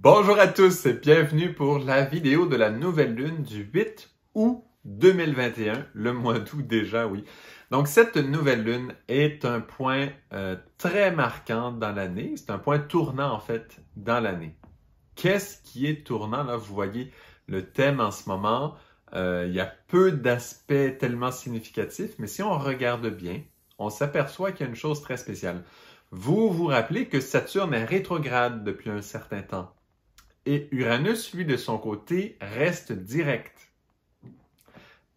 Bonjour à tous et bienvenue pour la vidéo de la nouvelle lune du 8 août 2021, le mois d'août déjà, oui. Donc cette nouvelle lune est un point euh, très marquant dans l'année, c'est un point tournant en fait dans l'année. Qu'est-ce qui est tournant là Vous voyez le thème en ce moment, euh, il y a peu d'aspects tellement significatifs, mais si on regarde bien, on s'aperçoit qu'il y a une chose très spéciale. Vous vous rappelez que Saturne est rétrograde depuis un certain temps et Uranus, lui, de son côté, reste direct.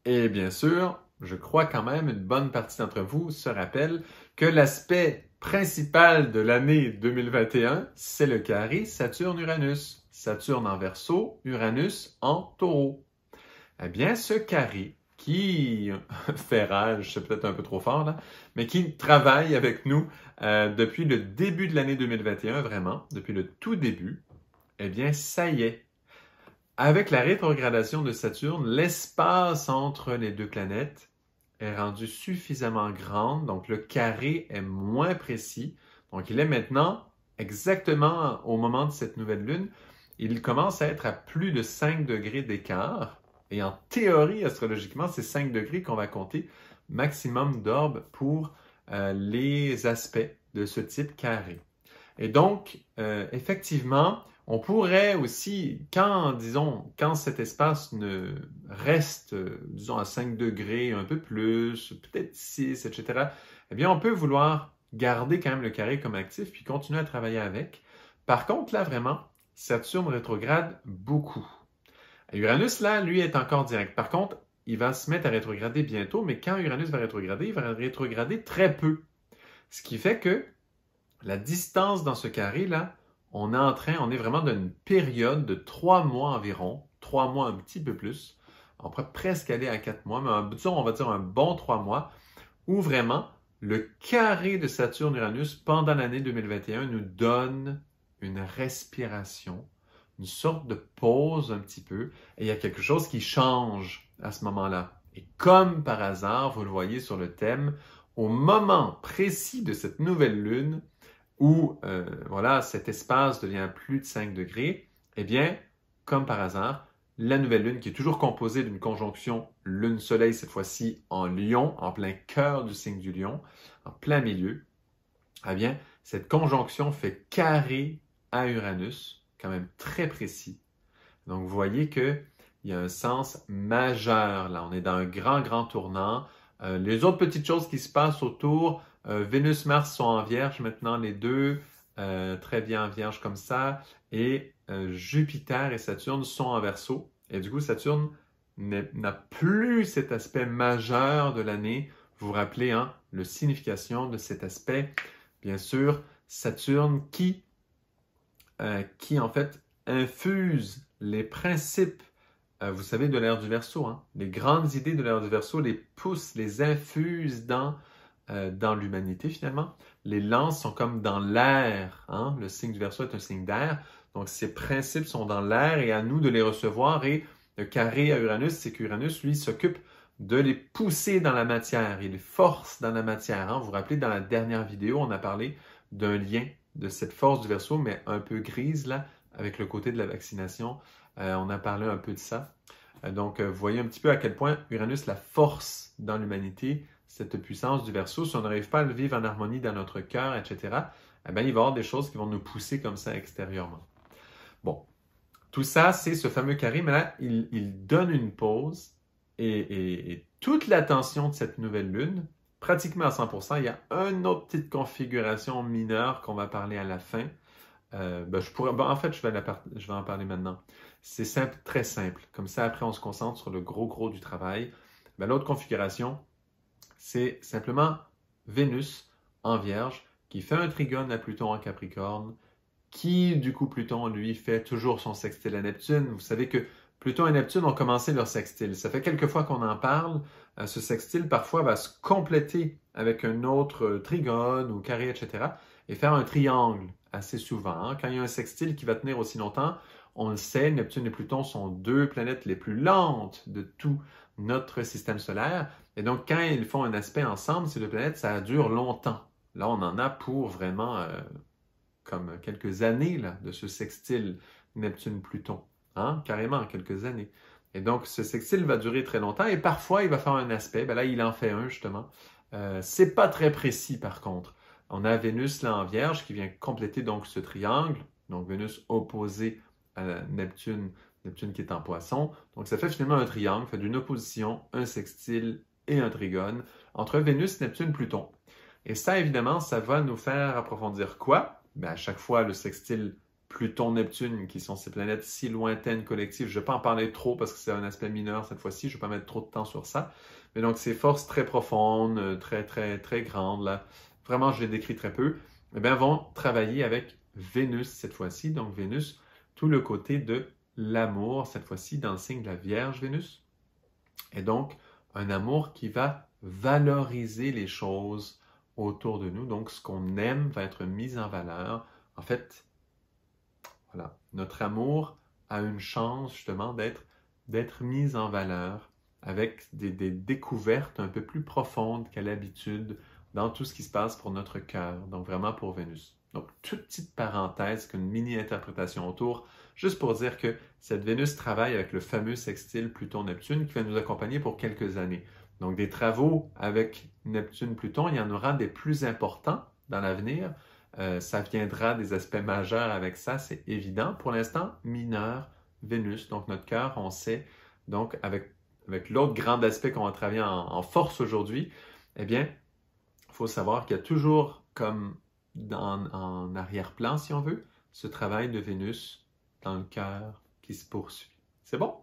Et bien sûr, je crois quand même une bonne partie d'entre vous se rappelle que l'aspect principal de l'année 2021, c'est le carré Saturne-Uranus. Saturne en verso, Uranus en taureau. Eh bien, ce carré qui fait rage, c'est peut-être un peu trop fort là, mais qui travaille avec nous euh, depuis le début de l'année 2021, vraiment, depuis le tout début, eh bien, ça y est. Avec la rétrogradation de Saturne, l'espace entre les deux planètes est rendu suffisamment grand, donc le carré est moins précis. Donc il est maintenant exactement au moment de cette nouvelle lune, il commence à être à plus de 5 degrés d'écart. Et en théorie, astrologiquement, c'est 5 degrés qu'on va compter maximum d'orbe pour euh, les aspects de ce type carré. Et donc, euh, effectivement, on pourrait aussi, quand, disons, quand cet espace ne reste, disons, à 5 degrés, un peu plus, peut-être 6, etc., eh bien, on peut vouloir garder quand même le carré comme actif puis continuer à travailler avec. Par contre, là, vraiment, Saturne rétrograde beaucoup. Uranus, là, lui, est encore direct. Par contre, il va se mettre à rétrograder bientôt, mais quand Uranus va rétrograder, il va rétrograder très peu. Ce qui fait que la distance dans ce carré-là on est en train, on est vraiment dans une période de trois mois environ, trois mois un petit peu plus. On pourrait presque aller à quatre mois, mais disons, on va dire un bon trois mois, où vraiment le carré de Saturne-Uranus pendant l'année 2021 nous donne une respiration, une sorte de pause un petit peu, et il y a quelque chose qui change à ce moment-là. Et comme par hasard, vous le voyez sur le thème, au moment précis de cette nouvelle lune, où euh, voilà, cet espace devient plus de 5 degrés, eh bien, comme par hasard, la nouvelle lune, qui est toujours composée d'une conjonction lune-soleil, cette fois-ci en lion, en plein cœur du signe du lion, en plein milieu, eh bien, cette conjonction fait carré à Uranus, quand même très précis. Donc, vous voyez qu'il y a un sens majeur. Là, on est dans un grand, grand tournant. Euh, les autres petites choses qui se passent autour, euh, Vénus, Mars sont en vierge maintenant, les deux, euh, très bien en vierge comme ça. Et euh, Jupiter et Saturne sont en verso. Et du coup, Saturne n'a plus cet aspect majeur de l'année. Vous vous rappelez, hein, la signification de cet aspect. Bien sûr, Saturne qui, qui en fait infuse les principes, vous savez, de l'ère du verso. Hein, les grandes idées de l'ère du verso les pousse, les infuse dans euh, dans l'humanité finalement. Les lances sont comme dans l'air. Hein. Le signe du verso est un signe d'air. Donc ces principes sont dans l'air et à nous de les recevoir. Et le carré à Uranus, c'est qu'Uranus, lui, s'occupe de les pousser dans la matière. et les force dans la matière. Hein. Vous vous rappelez, dans la dernière vidéo, on a parlé d'un lien de cette force du verso, mais un peu grise là, avec le côté de la vaccination. Euh, on a parlé un peu de ça. Euh, donc, voyez un petit peu à quel point Uranus la force dans l'humanité cette puissance du verso, si on n'arrive pas à le vivre en harmonie dans notre cœur, etc., eh il va y avoir des choses qui vont nous pousser comme ça extérieurement. Bon, tout ça, c'est ce fameux carré, mais là, il, donne une pause et, toute l'attention de cette nouvelle lune, pratiquement à 100%, il y a une autre petite configuration mineure qu'on va parler à la fin. Euh, ben, je pourrais, ben, en fait, je vais, en parler maintenant. C'est simple, très simple. Comme ça, après, on se concentre sur le gros gros du travail. Ben, l'autre configuration, c'est simplement Vénus en Vierge qui fait un trigone à Pluton en Capricorne, qui du coup Pluton lui fait toujours son sextile à Neptune. Vous savez que Pluton et Neptune ont commencé leur sextile. Ça fait quelques fois qu'on en parle. Euh, ce sextile parfois va se compléter avec un autre euh, trigone ou carré, etc. et faire un triangle assez souvent. Hein. Quand il y a un sextile qui va tenir aussi longtemps, on le sait, Neptune et Pluton sont deux planètes les plus lentes de tout notre système solaire. Et donc, quand ils font un aspect ensemble, ces deux planètes, ça dure longtemps. Là, on en a pour vraiment euh, comme quelques années là, de ce sextile Neptune-Pluton. Hein? Carrément, quelques années. Et donc, ce sextile va durer très longtemps et parfois, il va faire un aspect. Ben là, il en fait un, justement. Euh, c'est pas très précis, par contre. On a Vénus, là, en Vierge, qui vient compléter donc ce triangle. Donc, Vénus opposée à Neptune, Neptune qui est en poisson. Donc, ça fait finalement un triangle, fait d'une opposition, un sextile et un trigone entre Vénus, Neptune, Pluton. Et ça, évidemment, ça va nous faire approfondir quoi? Ben, à chaque fois, le sextile Pluton-Neptune, qui sont ces planètes si lointaines collectives. Je ne vais pas en parler trop parce que c'est un aspect mineur cette fois-ci, je ne vais pas mettre trop de temps sur ça. Mais donc ces forces très profondes, euh, très très très grandes, là, vraiment je les décris très peu, eh bien, vont travailler avec Vénus cette fois-ci. Donc Vénus, tout le côté de l'amour, cette fois-ci dans le signe de la Vierge Vénus. Et donc, un amour qui va valoriser les choses autour de nous. Donc, ce qu'on aime va être mis en valeur. En fait, voilà, notre amour a une chance justement d'être d'être mise en valeur avec des, des, découvertes un peu plus profondes qu'à l'habitude, dans tout ce qui se passe pour notre cœur, donc vraiment pour Vénus. Donc, toute petite parenthèse, une mini-interprétation autour, juste pour dire que cette Vénus travaille avec le fameux sextile Pluton-Neptune qui va nous accompagner pour quelques années. Donc, des travaux avec Neptune-Pluton, il y en aura des plus importants dans l'avenir. Euh, ça viendra des aspects majeurs avec ça, c'est évident. Pour l'instant, mineur, Vénus, donc notre cœur, on sait, donc avec, avec l'autre grand aspect qu'on va travailler en force aujourd'hui, eh bien, faut savoir qu'il y a toujours comme dans en arrière-plan, si on veut, ce travail de Vénus dans le cœur qui se poursuit. C'est bon?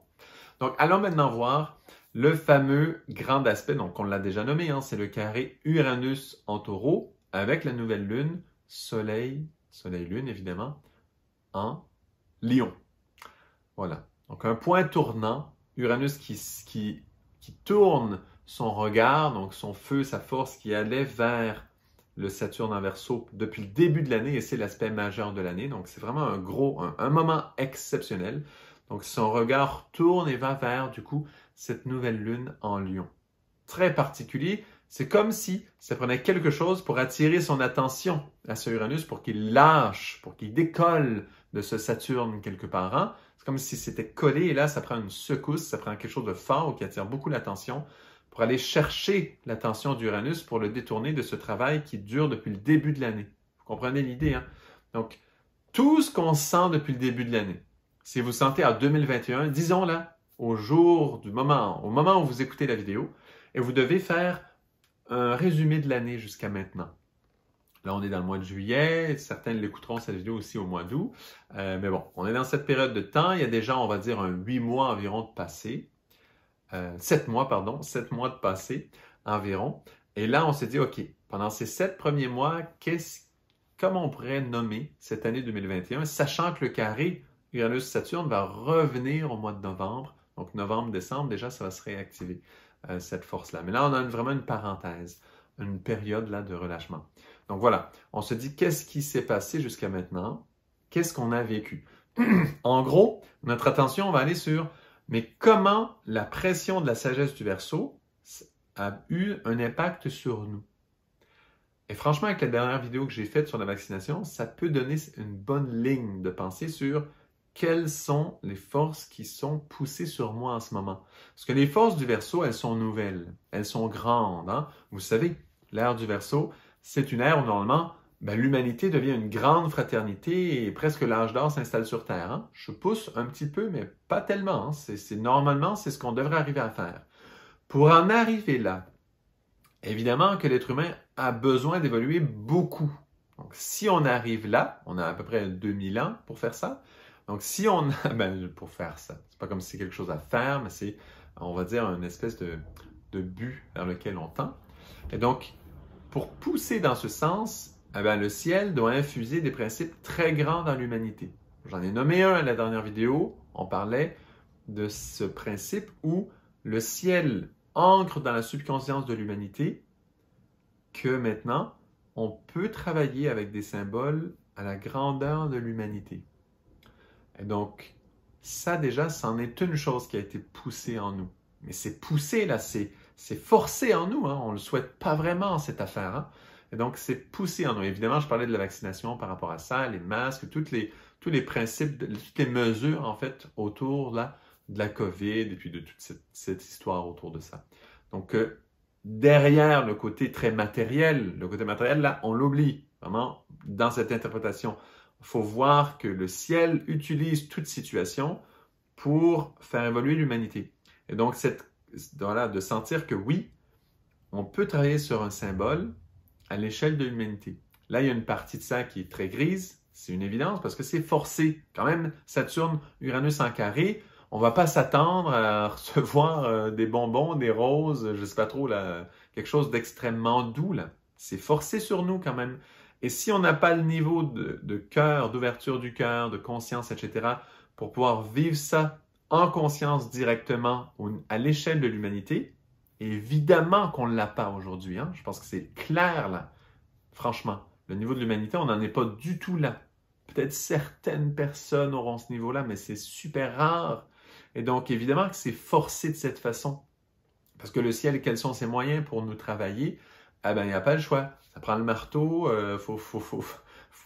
Donc, allons maintenant voir le fameux grand aspect, donc on l'a déjà nommé, hein, c'est le carré Uranus en taureau avec la nouvelle lune, soleil, soleil-lune évidemment, en lion. Voilà, donc un point tournant, Uranus qui, qui, qui tourne son regard, donc son feu, sa force qui allait vers le Saturne en verso depuis le début de l'année et c'est l'aspect majeur de l'année. Donc c'est vraiment un gros, un, moment exceptionnel. Donc son regard tourne et va vers du coup cette nouvelle lune en lion. Très particulier, c'est comme si ça prenait quelque chose pour attirer son attention à ce Uranus pour qu'il lâche, pour qu'il décolle de ce Saturne quelque part. Hein. C'est comme si c'était collé et là ça prend une secousse, ça prend quelque chose de fort qui attire beaucoup l'attention pour aller chercher l'attention d'Uranus pour le détourner de ce travail qui dure depuis le début de l'année. Vous comprenez l'idée, hein? Donc, tout ce qu'on sent depuis le début de l'année, si vous sentez en 2021, disons là, au jour du moment, au moment où vous écoutez la vidéo, et vous devez faire un résumé de l'année jusqu'à maintenant. Là, on est dans le mois de juillet, certains l'écouteront cette vidéo aussi au mois d'août. Euh, mais bon, on est dans cette période de temps, il y a déjà, on va dire, un huit mois environ de passé. Euh, sept mois, pardon, sept mois de passé environ. Et là, on s'est dit, OK, pendant ces sept premiers mois, qu'est-ce, comment on pourrait nommer cette année 2021, sachant que le carré Uranus-Saturne va revenir au mois de novembre. Donc, novembre-décembre, déjà, ça va se réactiver, euh, cette force-là. Mais là, on a vraiment une parenthèse, une période là de relâchement. Donc, voilà, on se dit, qu'est-ce qui s'est passé jusqu'à maintenant? Qu'est-ce qu'on a vécu? en gros, notre attention va aller sur mais comment la pression de la sagesse du verso a eu un impact sur nous? Et franchement, avec la dernière vidéo que j'ai faite sur la vaccination, ça peut donner une bonne ligne de pensée sur quelles sont les forces qui sont poussées sur moi en ce moment. Parce que les forces du verso, elles sont nouvelles, elles sont grandes. Hein. Vous savez, l'ère du verso, c'est une ère où normalement ben, l'humanité devient une grande fraternité et presque l'âge d'or s'installe sur Terre. Hein. Je pousse un petit peu, mais pas tellement. Hein. C'est, normalement, c'est ce qu'on devrait arriver à faire. Pour en arriver là, évidemment que l'être humain a besoin d'évoluer beaucoup. Donc, si on arrive là, on a à peu près 2000 ans pour faire ça. Donc, si on a, ben, pour faire ça, c'est pas comme si c'est quelque chose à faire, mais c'est, on va dire, une espèce de, de but vers lequel on tend. Et donc, pour pousser dans ce sens, eh le ciel doit infuser des principes très grands dans l'humanité. J'en ai nommé un à la dernière vidéo, on parlait de ce principe où le ciel ancre dans la subconscience de l'humanité que maintenant, on peut travailler avec des symboles à la grandeur de l'humanité. Et donc, ça déjà, c'en est une chose qui a été poussée en nous. Mais c'est poussé, là, c'est forcé en nous. Hein. On ne le souhaite pas vraiment, cette affaire. Hein. Et donc, c'est poussé en nous. Évidemment, je parlais de la vaccination par rapport à ça, les masques, toutes les, tous les principes, toutes les mesures, en fait, autour de la COVID et puis de toute cette, histoire autour de ça. Donc, euh, derrière le côté très matériel, le côté matériel, là, on l'oublie, vraiment, dans cette interprétation. Il faut voir que le ciel utilise toute situation pour faire évoluer l'humanité. Et donc, cette, voilà, de sentir que oui, on peut travailler sur un symbole, à l'échelle de l'humanité. Là, il y a une partie de ça qui est très grise, c'est une évidence, parce que c'est forcé. Quand même, Saturne, Uranus en carré, on ne va pas s'attendre à recevoir euh, des bonbons, des roses, je sais pas trop, là, quelque chose d'extrêmement doux. là. C'est forcé sur nous quand même. Et si on n'a pas le niveau de, de cœur, d'ouverture du cœur, de conscience, etc., pour pouvoir vivre ça en conscience directement à l'échelle de l'humanité, Évidemment qu'on ne l'a pas aujourd'hui. Hein. Je pense que c'est clair là. Franchement, le niveau de l'humanité, on n'en est pas du tout là. Peut-être certaines personnes auront ce niveau-là, mais c'est super rare. Et donc, évidemment que c'est forcé de cette façon. Parce que le ciel, quels sont ses moyens pour nous travailler? Eh ben, il n'y a pas le choix. Ça prend le marteau, euh, faut, faut, faut,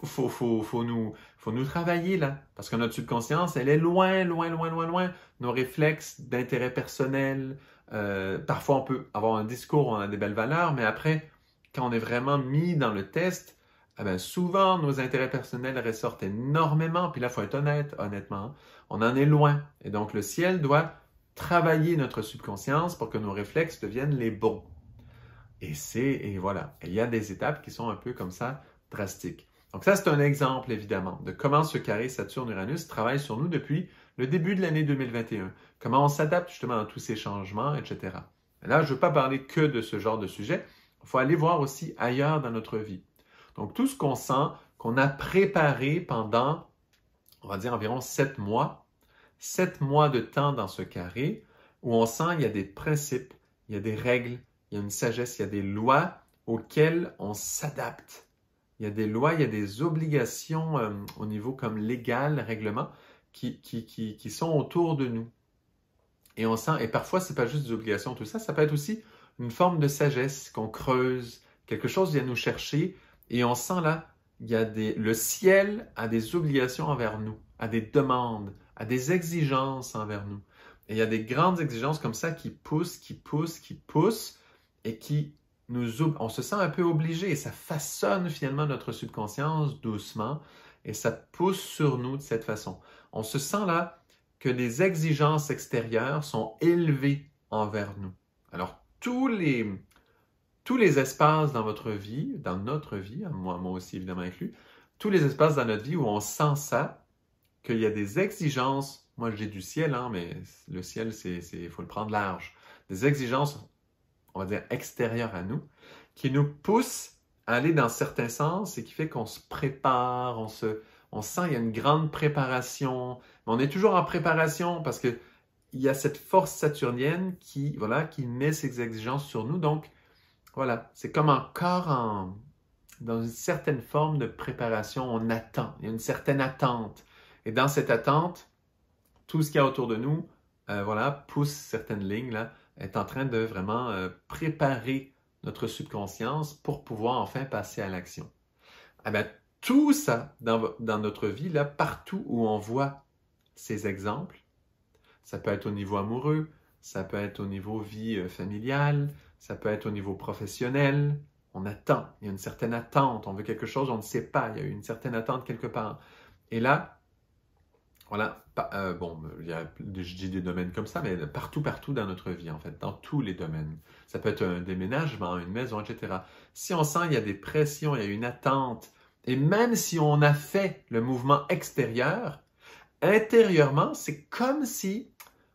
faut, faut, nous, travailler là, parce que notre subconscience, elle est loin, loin, loin, loin, loin. Nos réflexes d'intérêt personnel, euh, parfois on peut avoir un discours, on a des belles valeurs, mais après, quand on est vraiment mis dans le test, eh ben, souvent nos intérêts personnels ressortent énormément. Puis là, il faut être honnête, honnêtement, on en est loin. Et donc le ciel doit travailler notre subconscience pour que nos réflexes deviennent les bons. Et c'est, et voilà, il y a des étapes qui sont un peu comme ça drastiques. Donc ça, c'est un exemple, évidemment, de comment ce carré Saturne-Uranus travaille sur nous depuis le début de l'année 2021, comment on s'adapte justement à tous ces changements, etc. Là, je ne veux pas parler que de ce genre de sujet, il faut aller voir aussi ailleurs dans notre vie. Donc tout ce qu'on sent, qu'on a préparé pendant, on va dire, environ sept mois, sept mois de temps dans ce carré, où on sent qu'il y a des principes, il y a des règles, il y a une sagesse, il y a des lois auxquelles on s'adapte il y a des lois, il y a des obligations euh, au niveau comme légal, règlement, qui, qui, qui, qui, sont autour de nous. Et on sent, et parfois, ce n'est pas juste des obligations, tout ça, ça peut être aussi une forme de sagesse qu'on creuse, quelque chose vient nous chercher, et on sent là, il y a des, le ciel a des obligations envers nous, a des demandes, a des exigences envers nous. Et il y a des grandes exigences comme ça qui poussent, qui poussent, qui poussent, et qui on se sent un peu obligé et ça façonne finalement notre subconscience doucement et ça pousse sur nous de cette façon. On se sent là que les exigences extérieures sont élevées envers nous. Alors tous les, tous les espaces dans votre vie, dans notre vie, hein, moi, moi aussi évidemment inclus, tous les espaces dans notre vie où on sent ça, qu'il y a des exigences, moi j'ai du ciel, hein, mais le ciel, il faut le prendre large, des exigences on va dire, extérieur à nous, qui nous pousse à aller dans certains sens et qui fait qu'on se prépare, on se, on sent qu'il y a une grande préparation. on est toujours en préparation parce que il y a cette force saturnienne qui, voilà, qui met ses exigences sur nous. Donc, voilà, c'est comme encore en, dans une certaine forme de préparation. On attend, il y a une certaine attente. Et dans cette attente, tout ce qu'il y a autour de nous, euh, voilà, pousse certaines lignes là, est en train de vraiment euh, préparer notre subconscience pour pouvoir enfin passer à l'action. Ah tout ça dans, dans, notre vie, là, partout où on voit ces exemples, ça peut être au niveau amoureux, ça peut être au niveau vie euh, familiale, ça peut être au niveau professionnel. On attend, il y a une certaine attente, on veut quelque chose, on ne sait pas, il y a une certaine attente quelque part. Et là, voilà, euh, bon, je dis des domaines comme ça, mais partout, partout dans notre vie, en fait, dans tous les domaines. Ça peut être un déménagement, une maison, etc. Si on sent il y a des pressions, il y a une attente, et même si on a fait le mouvement extérieur, intérieurement, c'est comme si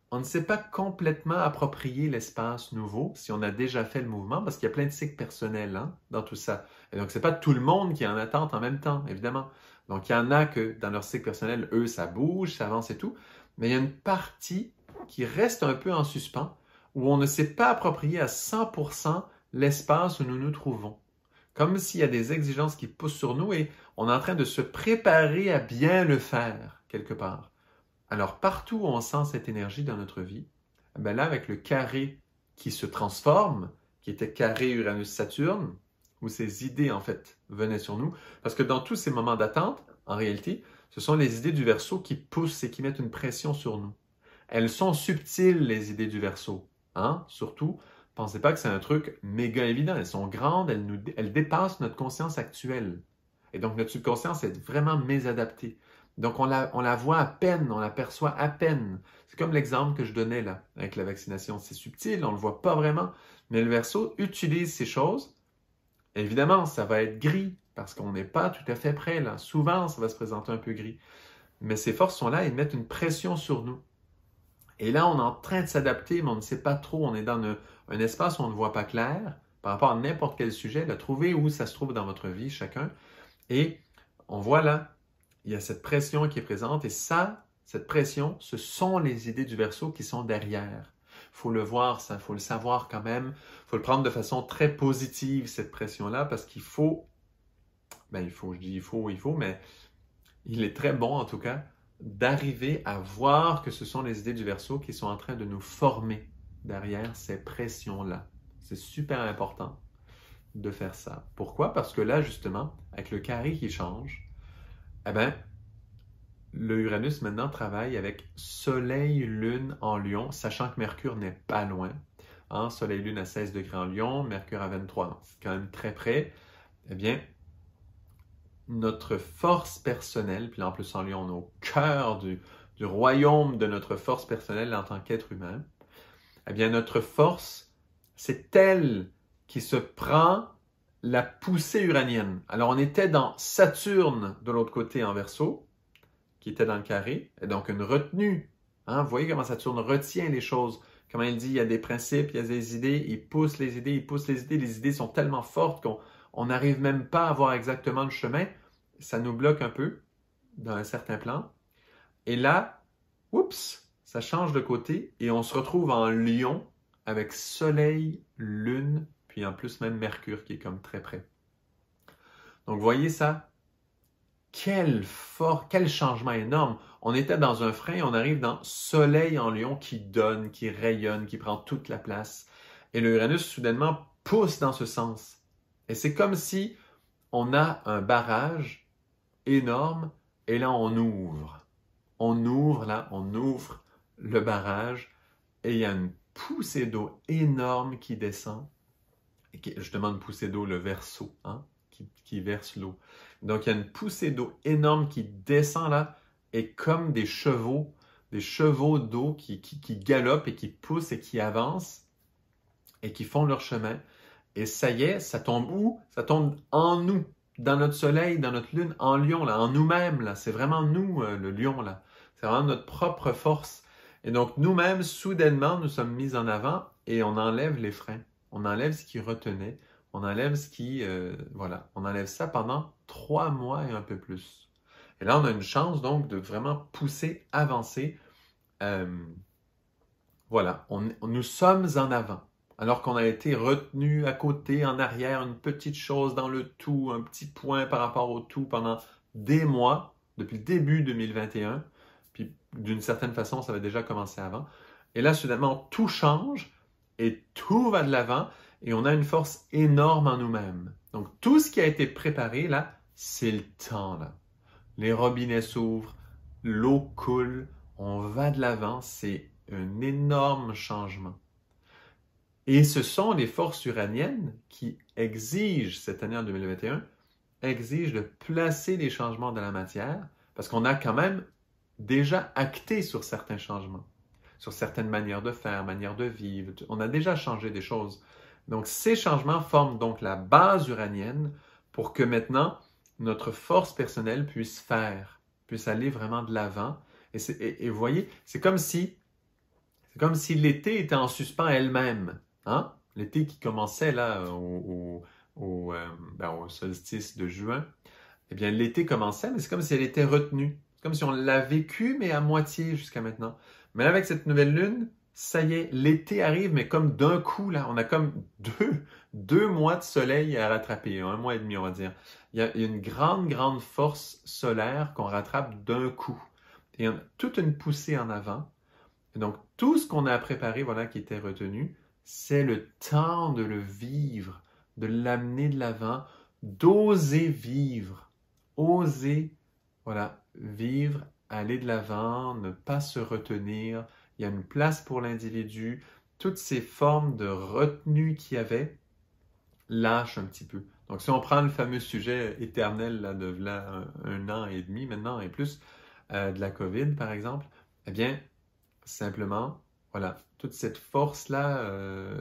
on ne sait pas complètement approprier l'espace nouveau si on a déjà fait le mouvement, parce qu'il y a plein de cycles personnels hein, dans tout ça. Et donc, ce n'est pas tout le monde qui est en attente en même temps, évidemment. Donc, il y en a que dans leur cycle personnel, eux, ça bouge, ça avance et tout. Mais il y a une partie qui reste un peu en suspens, où on ne sait pas approprier à 100% l'espace où nous nous trouvons. Comme s'il y a des exigences qui poussent sur nous et on est en train de se préparer à bien le faire, quelque part. Alors partout où on sent cette énergie dans notre vie, ben là avec le carré qui se transforme, qui était carré Uranus-Saturne, où ces idées en fait venaient sur nous, parce que dans tous ces moments d'attente, en réalité, ce sont les idées du verso qui poussent et qui mettent une pression sur nous. Elles sont subtiles, les idées du verso. Hein? Surtout, pensez pas que c'est un truc méga évident. Elles sont grandes, elles, dépassent notre conscience actuelle. Et donc, notre subconscience est vraiment mésadaptée. Donc, on la, voit à peine, on l'aperçoit à peine. C'est comme l'exemple que je donnais là, avec la vaccination. C'est subtil, on ne le voit pas vraiment, mais le verso utilise ces choses. Évidemment, ça va être gris, parce qu'on n'est pas tout à fait prêt là. Souvent, ça va se présenter un peu gris. Mais ces forces sont là et mettent une pression sur nous. Et là, on est en train de s'adapter, mais on ne sait pas trop. On est dans un, espace où on ne voit pas clair par rapport à n'importe quel sujet. De trouver où ça se trouve dans votre vie, chacun. Et on voit là il y a cette pression qui est présente et ça, cette pression, ce sont les idées du verso qui sont derrière. Faut le voir, ça, faut le savoir quand même. Faut le prendre de façon très positive cette pression-là parce qu'il faut, ben il faut, je dis il faut, il faut, mais il est très bon en tout cas d'arriver à voir que ce sont les idées du verso qui sont en train de nous former derrière ces pressions-là. C'est super important de faire ça. Pourquoi? Parce que là, justement, avec le carré qui change, eh bien, le Uranus maintenant travaille avec Soleil, Lune en Lion, sachant que Mercure n'est pas loin. Hein, Soleil, Lune à 16 degrés en Lion, Mercure à 23, c'est quand même très près. Eh bien, notre force personnelle, puis en plus en Lion, on est au cœur du, du royaume de notre force personnelle en tant qu'être humain. Eh bien, notre force, c'est elle qui se prend la poussée uranienne. Alors, on était dans Saturne de l'autre côté en verso, qui était dans le carré, et donc une retenue. Hein. Vous voyez comment Saturne retient les choses. Comment il dit, il y a des principes, il y a des idées, il pousse les idées, il pousse les idées. Les idées sont tellement fortes qu'on n'arrive même pas à voir exactement le chemin. Ça nous bloque un peu dans un certain plan. Et là, oups, ça change de côté et on se retrouve en lion avec soleil, lune, et en plus même Mercure qui est comme très près. Donc voyez ça, quel fort, quel changement énorme. On était dans un frein, on arrive dans Soleil en Lion qui donne, qui rayonne, qui prend toute la place. Et le Uranus soudainement pousse dans ce sens. Et c'est comme si on a un barrage énorme et là on ouvre. On ouvre là, on ouvre le barrage et il y a une poussée d'eau énorme qui descend je demande poussée d'eau, le verso, hein, qui, verse l'eau. Donc il y a une poussée d'eau énorme qui descend là, et comme des chevaux, des chevaux d'eau qui, galopent et qui poussent et qui avancent et qui font leur chemin. Et ça y est, ça tombe où? Ça tombe en nous, dans notre soleil, dans notre lune, en lion, là, en nous-mêmes, là. C'est vraiment nous, euh, le lion, là. C'est vraiment notre propre force. Et donc, nous-mêmes, soudainement, nous sommes mis en avant et on enlève les freins on enlève ce qui retenait, on enlève ce qui, euh, voilà, on enlève ça pendant trois mois et un peu plus. Et là, on a une chance donc de vraiment pousser, avancer. Euh, voilà, nous sommes en avant. Alors qu'on a été retenu à côté, en arrière, une petite chose dans le tout, un petit point par rapport au tout pendant des mois, depuis le début 2021. Puis d'une certaine façon, ça avait déjà commencé avant. Et là, soudainement, tout change et tout va de l'avant et on a une force énorme en nous-mêmes. Donc tout ce qui a été préparé là, c'est le temps là. Les robinets s'ouvrent, l'eau coule, on va de l'avant, c'est un énorme changement. Et ce sont les forces uraniennes qui exigent, cette année en 2021, exigent de placer des changements de la matière, parce qu'on a quand même déjà acté sur certains changements sur certaines manières de faire, manières de vivre. On a déjà changé des choses. Donc ces changements forment donc la base uranienne pour que maintenant notre force personnelle puisse faire, puisse aller vraiment de l'avant. Et, et, voyez, c'est comme si, c'est comme si l'été était en suspens elle-même. Hein? L'été qui commençait là au, au, euh, ben, au solstice de juin, eh bien l'été commençait, mais c'est comme si elle était retenue. C'est comme si on l'a vécu, mais à moitié jusqu'à maintenant. Mais avec cette nouvelle lune, ça y est, l'été arrive, mais comme d'un coup, là, on a comme deux, deux mois de soleil à rattraper, un mois et demi, on va dire. Il y a une grande, grande force solaire qu'on rattrape d'un coup. Et y a toute une poussée en avant. donc, tout ce qu'on a préparé, voilà, qui était retenu, c'est le temps de le vivre, de l'amener de l'avant, d'oser vivre, oser, voilà, vivre aller de l'avant, ne pas se retenir, il y a une place pour l'individu, toutes ces formes de retenue qu'il y avait lâchent un petit peu. Donc si on prend le fameux sujet éternel là, de un, an et demi maintenant et plus, euh, de la COVID par exemple, eh bien, simplement, voilà, toute cette force-là, euh,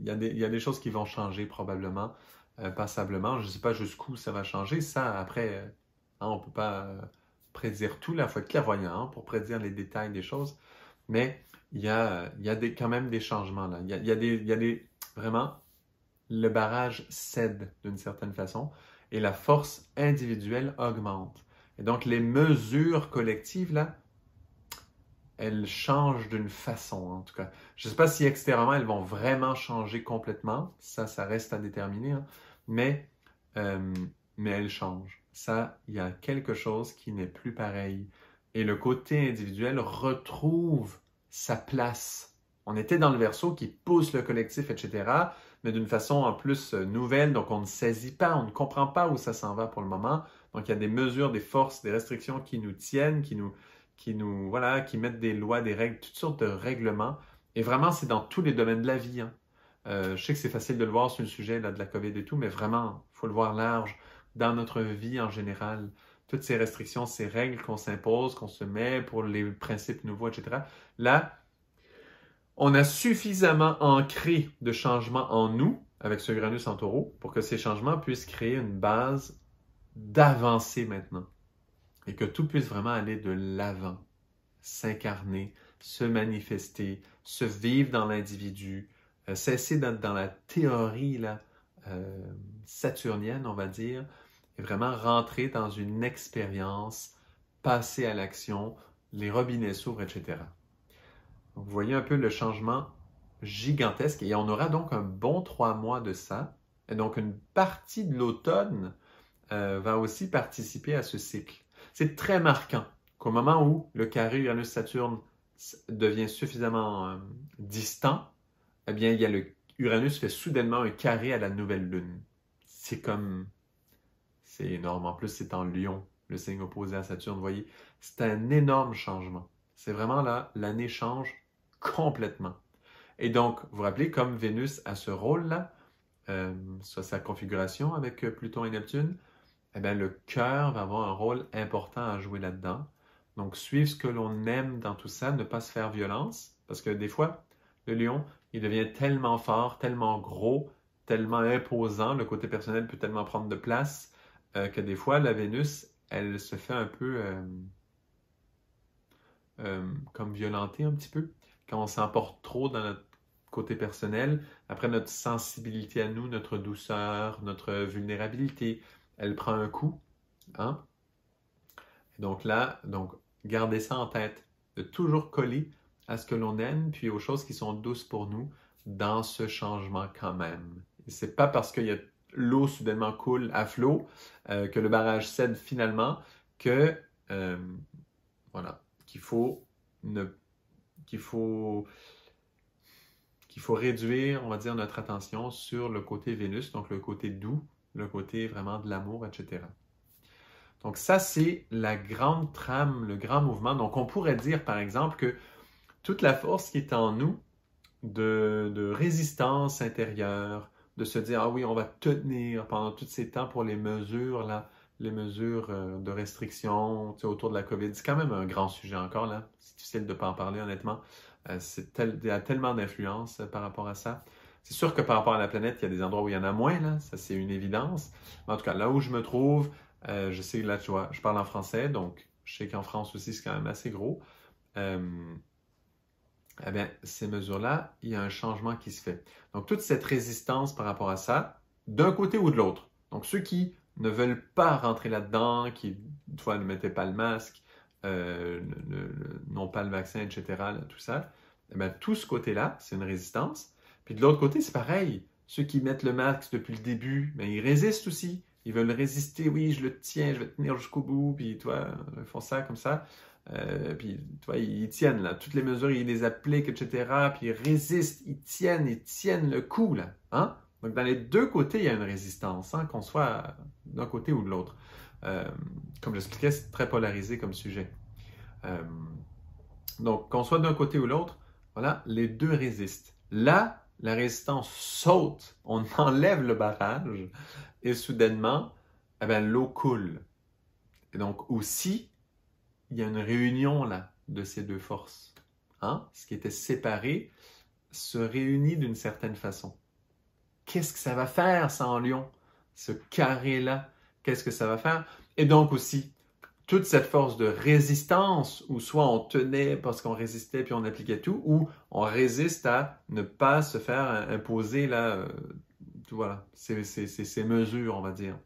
il y, y, a des choses qui vont changer probablement, euh, passablement. Je ne sais pas jusqu'où ça va changer. Ça, après, hein, on ne peut pas prédire tout. il faut être clairvoyant hein, pour prédire les détails des choses. Mais il y a, il y a des, quand même des changements. Là. Il, y a, il y a des, des. Vraiment, le barrage cède d'une certaine façon et la force individuelle augmente. Et donc, les mesures collectives, là, elles changent d'une façon, en tout cas. Je ne sais pas si extérieurement, elles vont vraiment changer complètement. Ça, ça reste à déterminer. Hein. Mais, euh, mais elles changent ça, il y a quelque chose qui n'est plus pareil. Et le côté individuel retrouve sa place. On était dans le verso qui pousse le collectif, etc., mais d'une façon en plus nouvelle, donc on ne saisit pas, on ne comprend pas où ça s'en va pour le moment. Donc il y a des mesures, des forces, des restrictions qui nous tiennent, qui nous, qui nous, voilà, qui mettent des lois, des règles, toutes sortes de règlements. Et vraiment, c'est dans tous les domaines de la vie. Hein. Euh, je sais que c'est facile de le voir sur le sujet là, de la COVID et tout, mais vraiment, il faut le voir large dans notre vie en général. Toutes ces restrictions, ces règles qu'on s'impose, qu'on se met pour les principes nouveaux, etc. Là, on a suffisamment ancré de changements en nous, avec ce granus en taureau, pour que ces changements puissent créer une base d'avancée maintenant. Et que tout puisse vraiment aller de l'avant, s'incarner, se manifester, se vivre dans l'individu, euh, cesser d'être dans la théorie là, euh, saturnienne, on va dire, vraiment rentrer dans une expérience, passer à l'action, les robinets s'ouvrent, etc. vous voyez un peu le changement gigantesque et on aura donc un bon trois mois de ça. Et donc une partie de l'automne euh, va aussi participer à ce cycle. C'est très marquant qu'au moment où le carré Uranus-Saturne devient suffisamment euh, distant, eh bien, il y a le Uranus fait soudainement un carré à la nouvelle lune. C'est comme c'est énorme. En plus, c'est en Lion, le signe opposé à Saturne. Vous voyez, c'est un énorme changement. C'est vraiment là, l'année change complètement. Et donc, vous vous rappelez, comme Vénus a ce rôle-là, euh, sa configuration avec euh, Pluton et Neptune, eh bien, le cœur va avoir un rôle important à jouer là-dedans. Donc, suivre ce que l'on aime dans tout ça, ne pas se faire violence, parce que des fois, le lion, il devient tellement fort, tellement gros, tellement imposant, le côté personnel peut tellement prendre de place euh, que des fois, la Vénus, elle se fait un peu euh, euh, comme violentée un petit peu. Quand on s'emporte trop dans notre côté personnel, après notre sensibilité à nous, notre douceur, notre vulnérabilité, elle prend un coup. Hein? Donc là, donc, gardez ça en tête, de toujours coller à ce que l'on aime, puis aux choses qui sont douces pour nous dans ce changement quand même. C'est pas parce qu'il y a l'eau soudainement coule à flot, euh, que le barrage cède finalement, que euh, voilà, qu'il faut qu'il faut qu'il faut réduire, on va dire, notre attention sur le côté Vénus, donc le côté doux, le côté vraiment de l'amour, etc. Donc ça, c'est la grande trame, le grand mouvement. Donc on pourrait dire, par exemple, que toute la force qui est en nous de résistance intérieure, de se dire, ah oui, on va tenir pendant tous ces temps pour les mesures, là, les mesures euh, de restriction autour de la COVID. C'est quand même un grand sujet encore, là. C'est difficile de ne pas en parler, honnêtement. Euh, il y a tellement d'influence euh, par rapport à ça. C'est sûr que par rapport à la planète, il y a des endroits où il y en a moins, là. Ça, c'est une évidence. en tout cas, là où je me trouve, je sais, là, tu vois, je parle en français, donc je sais qu'en France aussi, c'est quand même assez gros eh bien, ces mesures-là, il y a un changement qui se fait. Donc, toute cette résistance par rapport à ça, d'un côté ou de l'autre. Donc, ceux qui ne veulent pas rentrer là-dedans, qui, toi, ne mettaient pas le masque, euh, n'ont pas le vaccin, etc., tout ça, eh bien, tout ce côté-là, c'est une résistance. Puis de l'autre côté, c'est pareil. Ceux qui mettent le masque depuis le début, mais ils résistent aussi. Ils veulent résister. Oui, je le tiens, je vais tenir jusqu'au bout. Puis toi, ils font ça comme ça. Euh, puis, tu vois, ils tiennent, là. Toutes les mesures, ils les appliquent, etc. Puis ils résistent, ils tiennent, ils tiennent le coup, là. Hein? Donc, dans les deux côtés, il y a une résistance, hein, qu'on soit d'un côté ou de l'autre. Euh, comme j'expliquais, c'est très polarisé comme sujet. Euh, donc, qu'on soit d'un côté ou l'autre, voilà, les deux résistent. Là, la résistance saute, on enlève le barrage et soudainement, eh ben, l'eau coule. Et donc aussi, il y a une réunion là de ces deux forces. Hein? Ce qui était séparé se réunit d'une certaine façon. Qu'est-ce que ça va faire, ça, en lion Ce carré-là, qu'est-ce que ça va faire? Et donc aussi, toute cette force de résistance, où soit on tenait parce qu'on résistait puis on appliquait tout, ou on résiste à ne pas se faire imposer là, euh, voilà, ces, mesures, on va dire.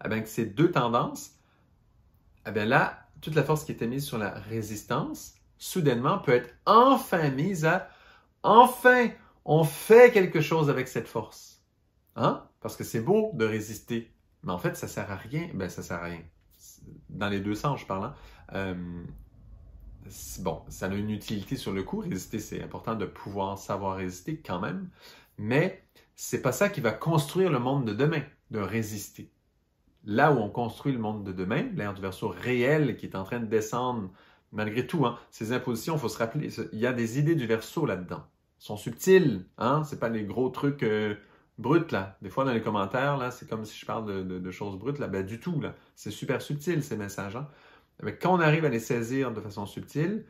Avec eh ces deux tendances, eh là, toute la force qui était mise sur la résistance, soudainement, peut être enfin mise à enfin, on fait quelque chose avec cette force. Hein? Parce que c'est beau de résister. Mais en fait, ça sert à rien. Ben, ça sert à rien. Dans les deux sens, je parle. Hein. Euh, bon, ça a une utilité sur le coup. Résister, c'est important de pouvoir savoir résister quand même. Mais c'est pas ça qui va construire le monde de demain, de résister là où on construit le monde de demain, l'ère du verso réel qui est en train de descendre malgré tout. Hein. ces impositions, il faut se rappeler, il y a des idées du verso là-dedans. Elles sont subtiles, hein? n'est pas les gros trucs euh, bruts là. Des fois dans les commentaires, là, c'est comme si je parle de, choses brutes là, ben du tout là. C'est super subtil ces messages. Hein. Mais quand on arrive à les saisir de façon subtile,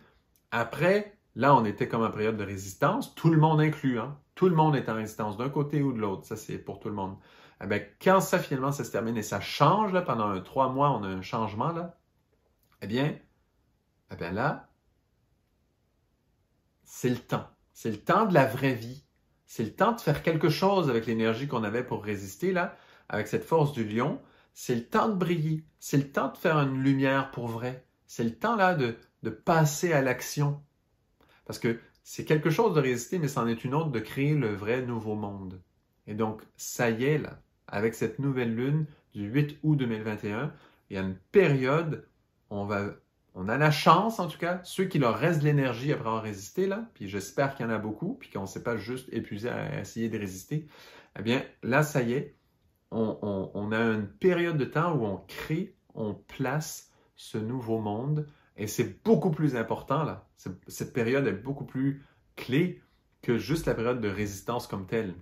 après, là, on était comme en période de résistance, tout le monde inclus, hein. tout le monde est en résistance d'un côté ou de l'autre. Ça, c'est pour tout le monde eh bien, quand ça finalement ça se termine et ça change là, pendant trois mois, on a un changement là, eh bien, eh bien là, c'est le temps. C'est le temps de la vraie vie. C'est le temps de faire quelque chose avec l'énergie qu'on avait pour résister là, avec cette force du lion. C'est le temps de briller. C'est le temps de faire une lumière pour vrai. C'est le temps là de, de passer à l'action. Parce que c'est quelque chose de résister, mais c'en est une autre de créer le vrai nouveau monde. Et donc, ça y est là avec cette nouvelle lune du 8 août 2021. Il y a une période, on va, on a la chance en tout cas, ceux qui leur restent de l'énergie après avoir résisté là, puis j'espère qu'il y en a beaucoup, puis qu'on ne s'est pas juste épuisé à essayer de résister. Eh bien là, ça y est, on, on a une période de temps où on crée, on place ce nouveau monde, et c'est beaucoup plus important là. Cette période est beaucoup plus clé que juste la période de résistance comme telle.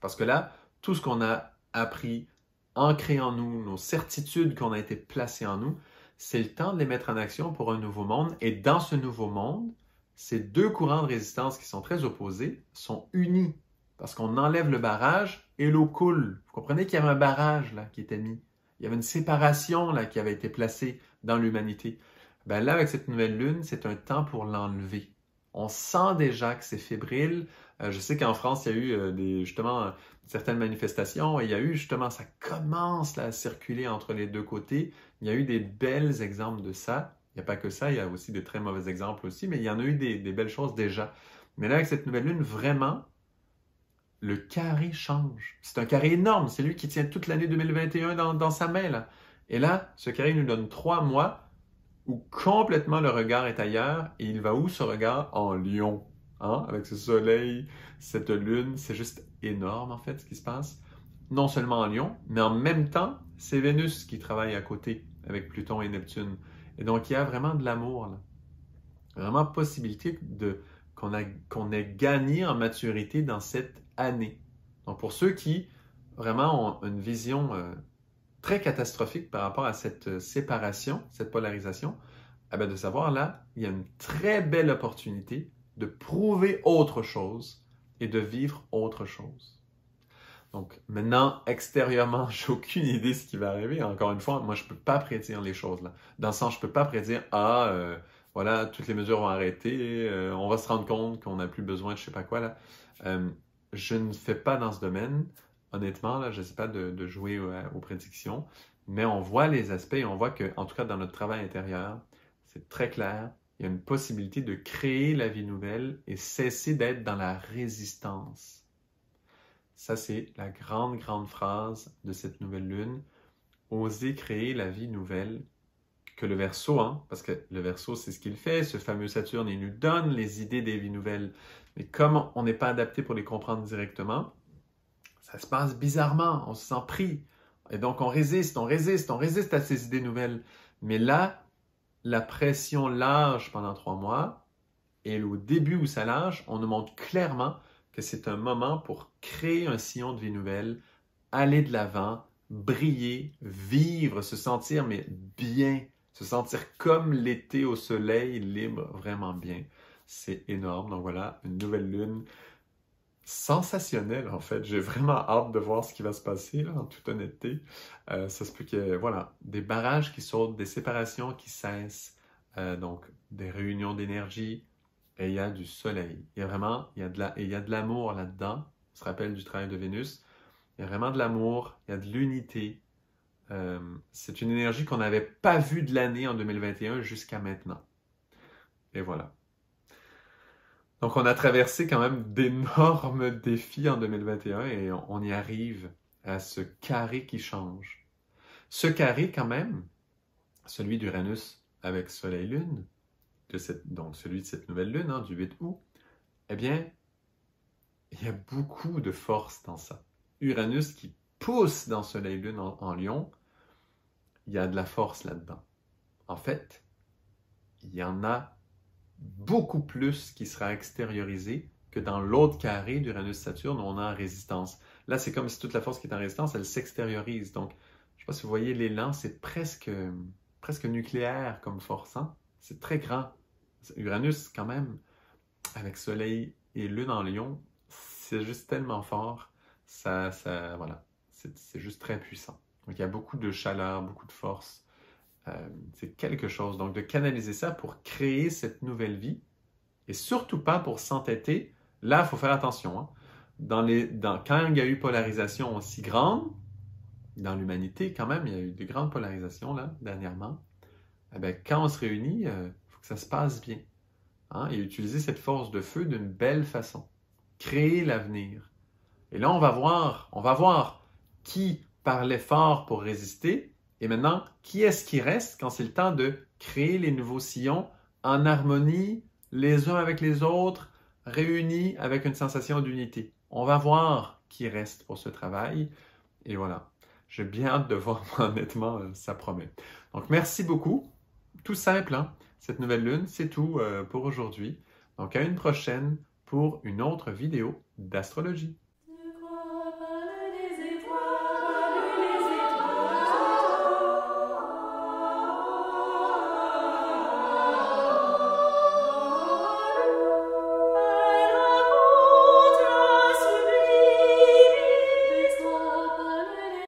Parce que là, tout ce qu'on a appris, ancré en nous, nos certitudes qu'on a été placées en nous, c'est le temps de les mettre en action pour un nouveau monde. Et dans ce nouveau monde, ces deux courants de résistance qui sont très opposés sont unis parce qu'on enlève le barrage et l'eau coule. Vous comprenez qu'il y avait un barrage là qui était mis. Il y avait une séparation là qui avait été placée dans l'humanité. Ben là, avec cette nouvelle lune, c'est un temps pour l'enlever. On sent déjà que c'est fébrile. Euh, je sais qu'en France, il y a eu euh, des, justement certaines manifestations. Et il y a eu justement, ça commence à circuler entre les deux côtés. Il y a eu des belles exemples de ça. Il n'y a pas que ça, il y a aussi des très mauvais exemples aussi, mais il y en a eu des, belles choses déjà. Mais là, avec cette nouvelle lune, vraiment, le carré change. C'est un carré énorme. C'est lui qui tient toute l'année 2021 dans, dans, sa main. Et là, ce carré nous donne trois mois où complètement le regard est ailleurs et il va où ce regard En lion. Hein, avec ce soleil, cette lune, c'est juste énorme en fait ce qui se passe. Non seulement en Lyon, mais en même temps, c'est Vénus qui travaille à côté avec Pluton et Neptune. Et donc, il y a vraiment de l'amour là. Vraiment possibilité de, qu'on, qu'on ait gagné en maturité dans cette année. Donc, pour ceux qui vraiment ont une vision euh, très catastrophique par rapport à cette euh, séparation, cette polarisation, eh ben, de savoir là, il y a une très belle opportunité de prouver autre chose et de vivre autre chose. Donc maintenant, extérieurement, j'ai aucune idée ce qui va arriver. Encore une fois, moi, je ne peux pas prédire les choses. là. Dans ce sens, je ne peux pas prédire, ah, euh, voilà, toutes les mesures vont arrêter, euh, on va se rendre compte qu'on n'a plus besoin de je sais pas quoi. là. Euh, je ne fais pas dans ce domaine, honnêtement, là, je ne sais pas de, jouer aux prédictions, mais on voit les aspects on voit que, en tout cas, dans notre travail intérieur, c'est très clair, il y a une possibilité de créer la vie nouvelle et cesser d'être dans la résistance. Ça, c'est la grande, grande phrase de cette nouvelle lune. Oser créer la vie nouvelle que le verso, hein, parce que le verso, c'est ce qu'il fait, ce fameux Saturne, il nous donne les idées des vies nouvelles. Mais comme on n'est pas adapté pour les comprendre directement, ça se passe bizarrement, on se sent pris. Et donc on résiste, on résiste, on résiste à ces idées nouvelles. Mais là, la pression lâche pendant trois mois. Et au début où ça lâche, on nous montre clairement que c'est un moment pour créer un sillon de vie nouvelle, aller de l'avant, briller, vivre, se sentir mais bien, se sentir comme l'été au soleil, libre, vraiment bien. C'est énorme. Donc voilà, une nouvelle lune sensationnel en fait. J'ai vraiment hâte de voir ce qui va se passer en toute honnêteté. Euh, ça se peut que, voilà, des barrages qui sautent, des séparations qui cessent, euh, donc des réunions d'énergie et il y a du soleil. Il y a vraiment, il y a de l'amour là-dedans. On se rappelle du travail de Vénus. Il y a vraiment de l'amour, il y a de l'unité. Euh, c'est une énergie qu'on n'avait pas vue de l'année en 2021 jusqu'à maintenant. Et voilà. Donc on a traversé quand même d'énormes défis en 2021 et on y arrive à ce carré qui change. Ce carré quand même, celui d'Uranus avec Soleil-Lune, donc celui de cette nouvelle lune, hein, du 8 août, eh bien, il y a beaucoup de force dans ça. Uranus qui pousse dans Soleil-Lune en, en il y a de la force là-dedans. En fait, il y en a beaucoup plus qui sera extériorisé que dans l'autre carré d'Uranus-Saturne où on a en résistance. Là, c'est comme si toute la force qui est en résistance, elle s'extériorise. Donc, je ne sais pas si vous voyez l'élan, c'est presque, presque nucléaire comme force. Hein. C'est très grand. Uranus, quand même, avec Soleil et Lune en Lion, c'est juste tellement fort. Ça, ça voilà, c'est juste très puissant. Donc, il y a beaucoup de chaleur, beaucoup de force. Euh, c'est quelque chose. Donc, de canaliser ça pour créer cette nouvelle vie et surtout pas pour s'entêter. Là, il faut faire attention. Hein. Dans les, quand il y a eu polarisation aussi grande, dans l'humanité, quand même, il y a eu de grandes polarisations là, dernièrement. Eh ben, quand on se réunit, il euh, faut que ça se passe bien. Hein, et utiliser cette force de feu d'une belle façon. Créer l'avenir. Et là, on va voir, on va voir qui parlait fort pour résister et maintenant, qui est-ce qui reste quand c'est le temps de créer les nouveaux sillons en harmonie les uns avec les autres, réunis avec une sensation d'unité? On va voir qui reste pour ce travail. Et voilà, j'ai bien hâte de voir, honnêtement, euh, ça promet. Donc, merci beaucoup. Tout simple, hein, cette nouvelle lune, c'est tout euh, pour aujourd'hui. Donc, à une prochaine pour une autre vidéo d'astrologie.